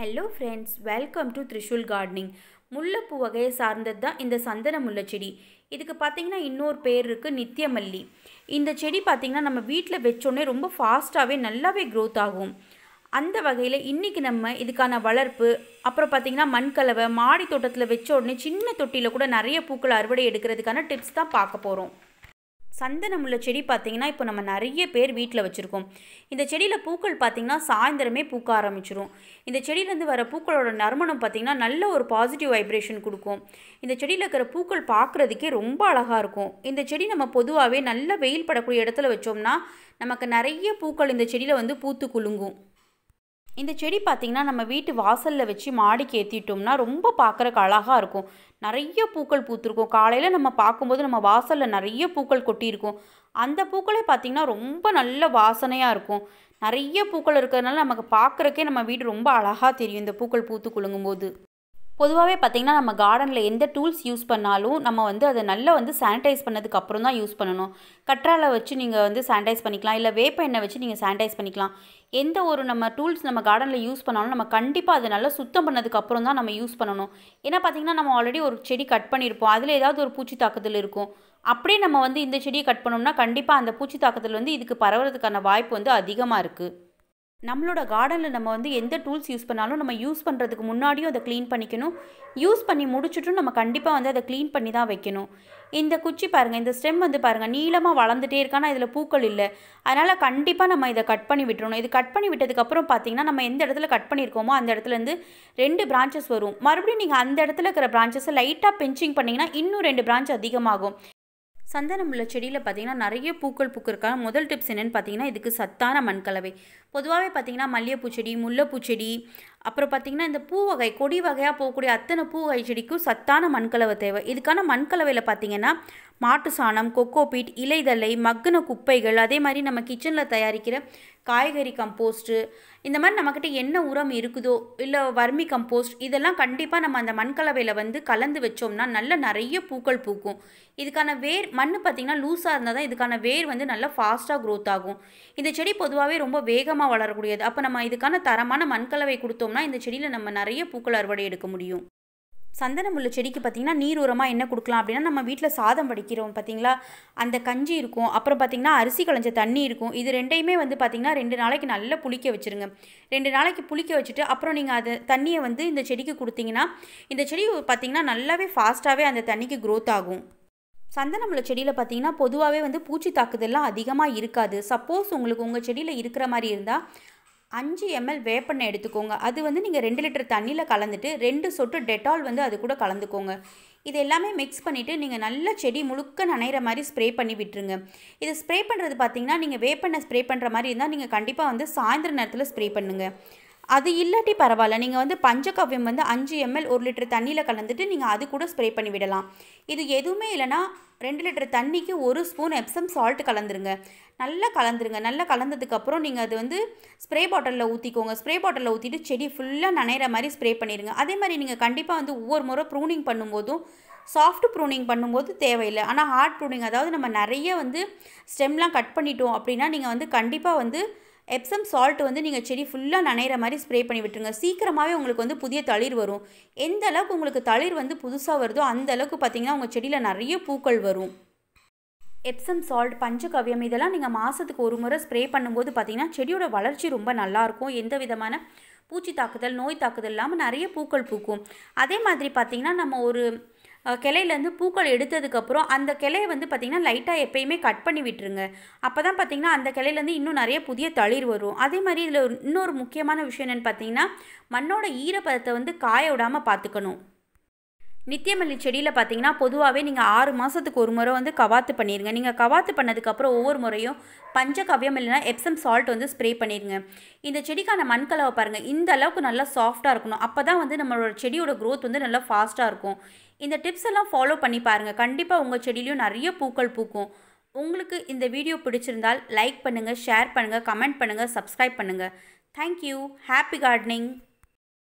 hello friends welcome to Trishul gardening முல்லைப்பூ வகையை சார்ந்தது தான் இந்த சந்தன முல்லை செடி இதுக்கு பார்த்திங்கன்னா இன்னொரு பேர் இருக்குது நித்தியமல்லி இந்த செடி பார்த்திங்கன்னா நம்ம வீட்டில் வச்சோடனே ரொம்ப ஃபாஸ்ட்டாகவே நல்லாவே க்ரோத் ஆகும் அந்த வகையில் இன்றைக்கி நம்ம இதுக்கான வளர்ப்பு அப்புறம் பார்த்திங்கன்னா மண்கலவை மாடி தோட்டத்தில் வச்ச உடனே சின்ன தொட்டியில் கூட நிறைய பூக்கள் அறுவடை எடுக்கிறதுக்கான டிப்ஸ் தான் பார்க்க போகிறோம் சந்தனமுள்ள செடி பார்த்திங்கன்னா இப்போ நம்ம நிறைய பேர் வீட்டில் வச்சுருக்கோம் இந்த செடியில் பூக்கள் பார்த்திங்கன்னா சாயந்தரமே பூக்க ஆரம்பிச்சிரும் இந்த செடியிலேருந்து வர பூக்களோட நறுமணம் பார்த்திங்கன்னா நல்ல ஒரு பாசிட்டிவ் வைப்ரேஷன் கொடுக்கும் இந்த செடியில் இருக்கிற பூக்கள் பார்க்குறதுக்கே ரொம்ப அழகாக இருக்கும் இந்த செடி நம்ம பொதுவாகவே நல்ல வெயில் படக்கூடிய இடத்துல வச்சோம்னா நமக்கு நிறைய பூக்கள் இந்த செடியில் வந்து பூத்து குலுங்கும் இந்த செடி பார்த்திங்கன்னா நம்ம வீட்டு வாசலில் வச்சு மாடிக்கு ஏற்றிட்டோம்னா ரொம்ப பார்க்குறக்கு அழகாக இருக்கும் நிறைய பூக்கள் பூத்துருக்கும் காலையில் நம்ம பார்க்கும்போது நம்ம வாசலில் நிறைய பூக்கள் கொட்டியிருக்கும் அந்த பூக்களே பார்த்திங்கன்னா ரொம்ப நல்ல வாசனையாக இருக்கும் நிறைய பூக்கள் இருக்கிறதுனால நமக்கு பார்க்குறக்கே நம்ம வீடு ரொம்ப அழகாக தெரியும் இந்த பூக்கள் பூத்து குலுங்கும் போது பொதுவாகவே பார்த்திங்கன்னா நம்ம கார்டனில் எந்த டூல்ஸ் யூஸ் பண்ணாலும் நம்ம வந்து அதை நல்லா வந்து சானிடைஸ் பண்ணதுக்கு அப்புறம் தான் யூஸ் பண்ணணும் கற்றாழை வச்சு நீங்கள் வந்து சானிடைஸ் பண்ணிக்கலாம் இல்லை வேப்ப எண்ணெய் வச்சு நீங்கள் சானிடைஸ் பண்ணிக்கலாம் எந்த ஒரு நம்ம டூல்ஸ் நம்ம கார்டனில் யூஸ் பண்ணாலும் நம்ம கண்டிப்பாக அதை நல்லா சுத்தம் பண்ணதுக்கு அப்புறம் தான் நம்ம யூஸ் பண்ணணும் ஏன்னா பார்த்திங்கன்னா நம்ம ஆல்ரெடி ஒரு செடி கட் பண்ணியிருப்போம் அதில் ஏதாவது ஒரு பூச்சி தாக்குதல் இருக்கும் அப்படியே நம்ம வந்து இந்த செடியை கட் பண்ணோம்னா கண்டிப்பாக அந்த பூச்சி தாக்குதல் வந்து இதுக்கு பரவுறதுக்கான வாய்ப்பு வந்து அதிகமாக இருக்குது நம்மளோட கார்டனில் நம்ம வந்து எந்த டூல்ஸ் யூஸ் பண்ணாலும் நம்ம யூஸ் பண்ணுறதுக்கு முன்னாடியும் அதை க்ளீன் பண்ணிக்கணும் யூஸ் பண்ணி முடிச்சுட்டும் நம்ம கண்டிப்பாக வந்து அதை க்ளீன் பண்ணி தான் வைக்கணும் இந்த குச்சி பாருங்கள் இந்த ஸ்டெம் வந்து பாருங்கள் நீளமாக வளர்ந்துட்டே இருக்கானா இதில் பூக்கள் இல்லை அதனால் கண்டிப்பாக நம்ம இதை கட் பண்ணி விட்டுறணும் இது கட் பண்ணி விட்டதுக்கப்புறம் பார்த்தீங்கன்னா நம்ம எந்த இடத்துல கட் பண்ணியிருக்கோமோ அந்த இடத்துலேருந்து ரெண்டு பிரான்ச்சஸ் வரும் மறுபடியும் நீங்கள் அந்த இடத்துல இருக்கிற பிரான்ச்சஸை லைட்டாக பெஞ்சிங் பண்ணிங்கன்னா இன்னும் ரெண்டு பிரான்ச் அதிகமாகும் சந்தனம் உள்ள செடியில் பார்த்திங்கன்னா நிறைய பூக்கள் பூக்கிறக்கான முதல் டிப்ஸ் என்னென்னு பார்த்தீங்கன்னா இதுக்கு சத்தான மண்கலவை பொதுவாகவே பார்த்திங்கன்னா மல்லிகைப்பூ செடி முல்லைப்பூ செடி அப்புறம் பார்த்திங்கன்னா இந்த பூ வகை கொடி வகையாக போகக்கூடிய அத்தனை பூ வகை செடிக்கும் சத்தான மண்கலவை தேவை இதுக்கான மண்கலவையில் பார்த்திங்கன்னா மாட்டு சாணம் கொக்கோபீட் இலைதலை மக்குன குப்பைகள் அதே மாதிரி நம்ம கிச்சனில் தயாரிக்கிற காய்கறி கம்போஸ்ட்டு இந்த மாதிரி நம்மக்கிட்ட என்ன உரம் இருக்குதோ இல்லை வர்மி கம்போஸ்ட் இதெல்லாம் கண்டிப்பாக நம்ம அந்த மண்கலவையில் வந்து கலந்து வச்சோம்னா நல்ல நிறைய பூக்கள் பூக்கும் இதுக்கான வேர் மண் பார்த்திங்கன்னா லூஸாக இருந்தால் தான் இதுக்கான வேர் வந்து நல்லா ஃபாஸ்ட்டாக க்ரோத் ஆகும் இந்த செடி பொதுவாகவே ரொம்ப வேகமாக வளரக்கூடியது அப்போ நம்ம இதுக்கான தரமான மண்கலவை கொடுத்தோம்னா இந்த செடியில் நம்ம நிறைய பூக்கள் அறுவடை எடுக்க முடியும் சந்தனமுள்ள செடிக்கு பார்த்திங்கன்னா நீர் உரமாக என்ன கொடுக்கலாம் அப்படின்னா நம்ம வீட்டில் சாதம் வடிக்கிறோம் பார்த்திங்களா அந்த கஞ்சி இருக்கும் அப்புறம் பார்த்திங்கன்னா அரிசி களைஞ்ச தண்ணி இருக்கும் இது ரெண்டையுமே வந்து பார்த்திங்கன்னா ரெண்டு நாளைக்கு நல்லா புளிக்க வச்சுருங்க ரெண்டு நாளைக்கு புளிக்க வச்சுட்டு அப்புறம் நீங்கள் அதை தண்ணியை வந்து இந்த செடிக்கு கொடுத்தீங்கன்னா இந்த செடி பார்த்திங்கன்னா நல்லாவே ஃபாஸ்ட்டாகவே அந்த தண்ணிக்கு க்ரோத் ஆகும் சந்தனமுள்ள செடியில் பார்த்தீங்கன்னா பொதுவாகவே வந்து பூச்சி தாக்குதல்லாம் அதிகமாக இருக்காது சப்போஸ் உங்களுக்கு உங்கள் செடியில் இருக்கிற மாதிரி இருந்தால் அஞ்சு எம்எல் வேப்பெண்ணெய் எடுத்துக்கோங்க அது வந்து நீங்கள் ரெண்டு லிட்டர் தண்ணியில் கலந்துட்டு ரெண்டு சொட்டு டெட்டால் வந்து அது கூட கலந்துக்கோங்க இது எல்லாமே மிக்ஸ் பண்ணிவிட்டு நீங்கள் நல்லா செடி முழுக்க நனைகிற மாதிரி ஸ்ப்ரே பண்ணி விட்டுருங்க இது ஸ்ப்ரே பண்ணுறது பார்த்தீங்கன்னா நீங்கள் வேப்பெண்ணெய் ஸ்ப்ரே பண்ணுற மாதிரி இருந்தால் நீங்கள் கண்டிப்பாக வந்து சாய்ந்திர நேரத்தில் ஸ்ப்ரே பண்ணுங்கள் அது இல்லாட்டி பரவாயில்ல நீங்கள் வந்து பஞ்சகவ்யம் வந்து அஞ்சு எம்எல் ஒரு லிட்டர் தண்ணியில் கலந்துட்டு நீங்கள் அது கூட ஸ்ப்ரே பண்ணி விடலாம் இது எதுவுமே இல்லைனா ரெண்டு லிட்டர் தண்ணிக்கு ஒரு ஸ்பூன் எப்சம் சால்ட் கலந்துருங்க நல்லா கலந்துருங்க நல்லா கலந்ததுக்கப்புறம் நீங்கள் அது வந்து ஸ்ப்ரே பாட்டிலில் ஊற்றிக்கோங்க ஸ்ப்ரே பாட்டிலில் ஊற்றிட்டு செடி ஃபுல்லாக நனைகிற மாதிரி ஸ்ப்ரே பண்ணிடுங்க அதே மாதிரி நீங்கள் கண்டிப்பாக வந்து ஒவ்வொரு முறை ப்ரூனிங் பண்ணும்போதும் சாஃப்ட் ப்ரூனிங் பண்ணும்போது தேவையில்லை ஆனால் ஹார்ட் ப்ரூனிங் அதாவது நம்ம நிறைய வந்து ஸ்டெம்லாம் கட் பண்ணிட்டோம் அப்படின்னா நீங்கள் வந்து கண்டிப்பாக வந்து எப்சம் சால்ட் வந்து நீங்கள் செடி ஃபுல்லாக நனைகிற மாதிரி ஸ்ப்ரே பண்ணி விட்டுருங்க சீக்கிரமாகவே உங்களுக்கு வந்து புதிய தளிர் வரும் எந்த அளவுக்கு உங்களுக்கு தளிர் வந்து புதுசாக வருதோ அந்த அளவுக்கு பார்த்திங்கன்னா உங்கள் செடியில் நிறைய பூக்கள் வரும் எப்சம் சால்ட் பஞ்சகவ்யம் இதெல்லாம் நீங்கள் மாதத்துக்கு ஒரு முறை ஸ்ப்ரே பண்ணும்போது பார்த்திங்கன்னா செடியோட வளர்ச்சி ரொம்ப நல்லாயிருக்கும் எந்த விதமான பூச்சி தாக்குதல் நோய் தாக்குதல் இல்லாமல் நிறைய பூக்கள் பூக்கும் அதே மாதிரி பார்த்திங்கன்னா நம்ம ஒரு கிளையிலேருந்து பூக்கள் எடுத்ததுக்கப்புறம் அந்த கிளையை வந்து பார்த்திங்கன்னா லைட்டாக எப்போயுமே கட் பண்ணி விட்டுருங்க அப்போ தான் பார்த்திங்கன்னா அந்த கிளையிலேருந்து இன்னும் நிறைய புதிய தளிர் வரும் அதே மாதிரி இதில் இன்னொரு முக்கியமான விஷயம் என்னென்னு பார்த்திங்கன்னா மண்ணோட ஈரப்பதத்தை வந்து காய விடாமல் பார்த்துக்கணும் நித்தியமல்லி செடியில் பார்த்தீங்கன்னா பொதுவாகவே நீங்கள் ஆறு மாதத்துக்கு ஒரு முறை வந்து கவாத்து பண்ணிடுங்க நீங்கள் கவாத்து பண்ணதுக்கப்புறம் ஒவ்வொரு முறையும் பஞ்சகவ்யம் இல்லைனா எப்சம் சால்ட் வந்து ஸ்ப்ரே பண்ணிடுங்க இந்த செடிக்கான மண்கலவை பாருங்கள் இந்த அளவுக்கு நல்லா சாஃப்டாக இருக்கணும் அப்போ தான் வந்து நம்மளோட செடியோட க்ரோத் வந்து நல்லா ஃபாஸ்ட்டாக இருக்கும் இந்த டிப்ஸ் எல்லாம் ஃபாலோ பண்ணி பாருங்கள் கண்டிப்பாக உங்கள் செடியிலையும் நிறைய பூக்கள் பூக்கும் உங்களுக்கு இந்த வீடியோ பிடிச்சிருந்தால் லைக் பண்ணுங்கள் ஷேர் பண்ணுங்கள் கமெண்ட் பண்ணுங்கள் சப்ஸ்கிரைப் பண்ணுங்கள் தேங்க்யூ ஹாப்பி கார்டனிங்